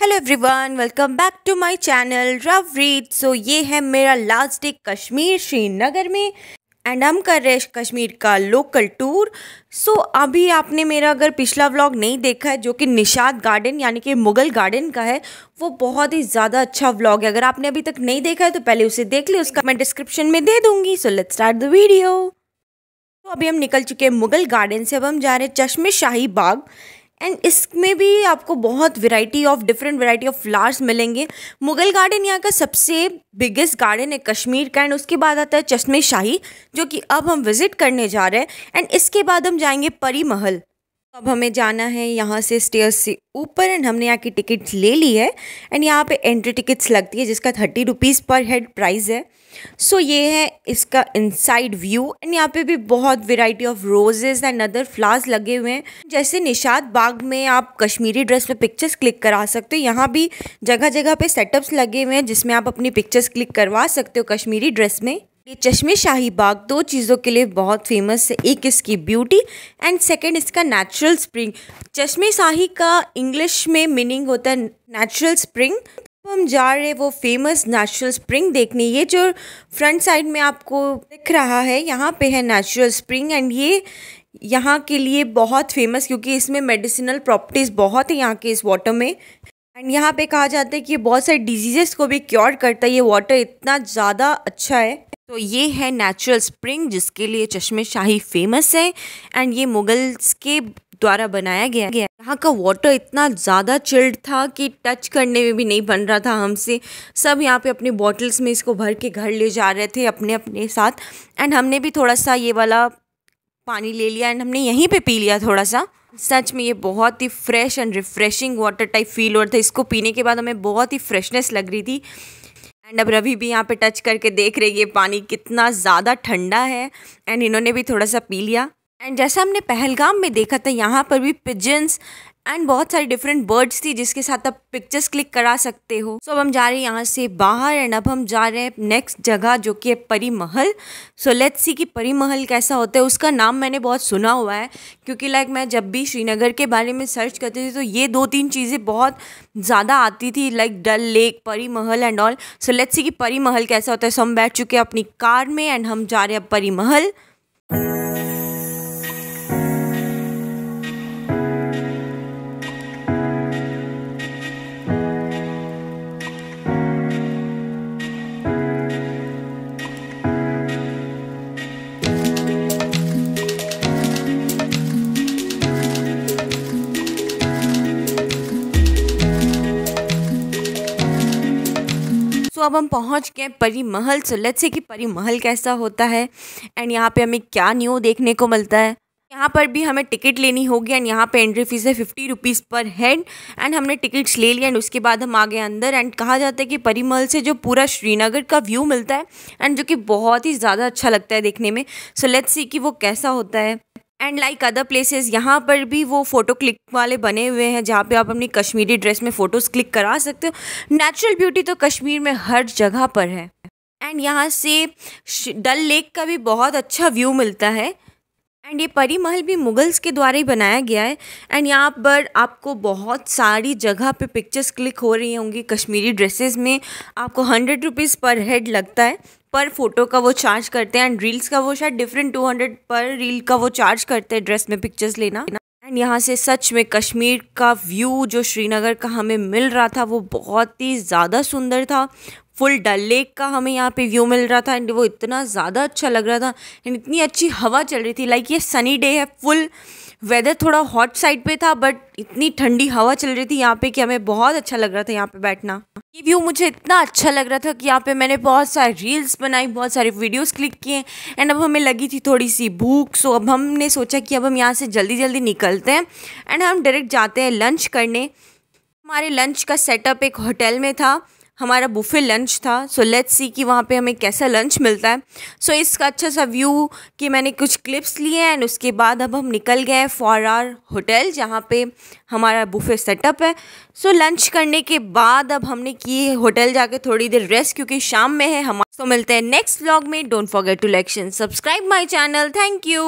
hello everyone welcome back to my channel रव रीड so ये है मेरा लास्ट डे कश्मीर श्रीनगर में एंड हम कर रहे हैं कश्मीर का लोकल टूर सो so, अभी आपने मेरा अगर पिछला व्लॉग नहीं देखा है जो कि निषाद गार्डन यानी कि मुगल गार्डन का है वो बहुत ही ज़्यादा अच्छा व्लॉग है अगर आपने अभी तक नहीं देखा है तो पहले उसे देख ले उसका मैं डिस्क्रिप्शन में दे दूँगी so let start the video तो अभी हम निकल चुके हैं मुगल गार्डन से अब हम जा रहे हैं चश्मे शाही बाग एंड इसमें भी आपको बहुत variety of different variety of flowers मिलेंगे मुगल गार्डन यहाँ का सबसे बिगेस्ट गार्डन है कश्मीर का एंड उसके बाद आता है चश्मे शाही जो कि अब हम विज़िट करने जा रहे हैं एंड इसके बाद हम जाएंगे परी महल अब हमें जाना है यहाँ से स्टेयर्स से ऊपर एंड हमने यहाँ की टिकट्स ले ली है एंड यहाँ पे एंट्री टिकट्स लगती है जिसका थर्टी रुपीज़ पर हेड प्राइस है सो so, ये है इसका इनसाइड व्यू एंड यहाँ पे भी बहुत variety of roses and other flowers लगे हुए हैं जैसे निषाद बाग में आप कश्मीरी ड्रेस पे पिक्चर्स क्लिक करा सकते हो यहाँ भी जगह जगह पर सेटअप्स लगे हुए हैं जिसमें आप अपनी पिक्चर्स क्लिक करवा सकते हो कश्मीरी ड्रेस में ये चश्मे शाही बाग दो चीज़ों के लिए बहुत फेमस है एक इसकी ब्यूटी एंड सेकंड इसका नेचुरल स्प्रिंग चश्मे शाही का इंग्लिश में मीनिंग होता है नेचुरल स्प्रिंग तो हम जा रहे वो फेमस नेचुरल स्प्रिंग देखने ये जो फ्रंट साइड में आपको दिख रहा है यहाँ पे है नेचुरल स्प्रिंग एंड ये यहाँ के लिए बहुत फेमस क्योंकि इसमें मेडिसिनल प्रॉपर्टीज़ बहुत है यहाँ के इस वाटर में एंड यहाँ पे कहा जाता है कि बहुत सारे डिजीज़ेस को भी क्योर करता है ये वाटर इतना ज़्यादा अच्छा है तो ये है नेचुरल स्प्रिंग जिसके लिए चश्मे शाही फेमस है एंड ये मुगल्स के द्वारा बनाया गया गया यहाँ का वाटर इतना ज़्यादा चिल्ड था कि टच करने में भी नहीं बन रहा था हमसे सब यहाँ पे अपने बॉटल्स में इसको भर के घर ले जा रहे थे अपने अपने साथ एंड हमने भी थोड़ा सा ये वाला पानी ले लिया एंड हमने यहीं पे पी लिया थोड़ा सा सच में ये बहुत ही fresh and refreshing water type feel हो रहा था इसको पीने के बाद हमें बहुत ही फ्रेशनेस लग रही थी एंड अब रवि भी यहाँ पे टच करके देख रही है पानी कितना ज़्यादा ठंडा है एंड इन्होंने भी थोड़ा सा पी लिया एंड जैसा हमने पहलगाम में देखा था यहाँ पर भी पिजन्स एंड बहुत सारी डिफरेंट बर्ड्स थी जिसके साथ आप पिक्चर्स क्लिक करा सकते हो सो so, अब हम जा रहे हैं यहाँ से बाहर एंड अब हम जा रहे हैं नेक्स्ट जगह जो कि है परी महल सो लेट्स सी कि परी महल कैसा होता है उसका नाम मैंने बहुत सुना हुआ है क्योंकि लाइक मैं जब भी श्रीनगर के बारे में सर्च करती थी तो ये दो तीन चीज़ें बहुत ज़्यादा आती थी like dull lake Pari Mahal and also let's see कि परी महल कैसा होता है सो हम बैठ चुके हैं अपनी कार में एंड हम जा रहे हैं परी महल अब हम पहुंच गए परी महल सो लेट्स से कि परी महल कैसा होता है एंड यहाँ पे हमें क्या न्यू देखने को मिलता है यहाँ पर भी हमें टिकट लेनी होगी एंड यहाँ पे एंट्री फीस है फिफ्टी रुपीज़ पर हेड एंड हमने टिकट्स ले लिया एंड उसके बाद हम आ गए अंदर एंड कहा जाता है कि परिमल से जो पूरा श्रीनगर का व्यू मिलता है एंड जो कि बहुत ही ज़्यादा अच्छा लगता है देखने में सो लेट्स सी कि वो कैसा होता है एंड लाइक अदर प्लेसेस यहाँ पर भी वो फ़ोटो क्लिक वाले बने हुए हैं जहाँ पे आप अपनी कश्मीरी ड्रेस में फ़ोटोज़ क्लिक करा सकते हो नेचुरल ब्यूटी तो कश्मीर में हर जगह पर है एंड यहाँ से डल लेक का भी बहुत अच्छा व्यू मिलता है एंड ये परी महल भी मुगल्स के द्वारा ही बनाया गया है एंड यहाँ पर आपको बहुत सारी जगह पे पिक्चर्स क्लिक हो रही होंगी कश्मीरी ड्रेसेस में आपको हंड्रेड रुपीज़ पर हेड लगता है पर फोटो का वो चार्ज करते हैं एंड रील्स का वो शायद different two hundred per reel का वो चार्ज करते हैं ड्रेस में पिक्चर्स लेना एंड यहाँ से सच में कश्मीर का व्यू जो श्रीनगर का हमें मिल रहा था वो बहुत ही ज़्यादा सुंदर था फुल डल लेक का हमें यहाँ पे व्यू मिल रहा था एंड वो इतना ज़्यादा अच्छा लग रहा था एंड इतनी अच्छी हवा चल रही थी लाइक ये सनी डे है फुल वेदर थोड़ा हॉट साइड पे था बट इतनी ठंडी हवा चल रही थी यहाँ पे कि हमें बहुत अच्छा लग रहा था यहाँ पे बैठना ये व्यू मुझे इतना अच्छा लग रहा था कि यहाँ पे मैंने बहुत सारे रील्स बनाई बहुत सारे वीडियोस क्लिक किए एंड अब हमें लगी थी थोड़ी सी भूख सो अब हमने सोचा कि अब हम यहाँ से जल्दी जल्दी निकलते हैं एंड हम डायरेक्ट जाते हैं लंच करने हमारे लंच का सेटअप एक होटल में था हमारा बुफे लंच था सो लेट्स सी कि वहाँ पे हमें कैसा लंच मिलता है सो so, इसका अच्छा सा व्यू कि मैंने कुछ क्लिप्स लिए एंड उसके बाद अब हम निकल गए फॉर आर होटल जहाँ पे हमारा बुफे सेटअप है सो so, लंच करने के बाद अब हमने किए होटल जाके थोड़ी देर रेस्ट क्योंकि शाम में है हमारे तो मिलते हैं नेक्स्ट ब्लॉग में don't forget to lection subscribe my channel thank you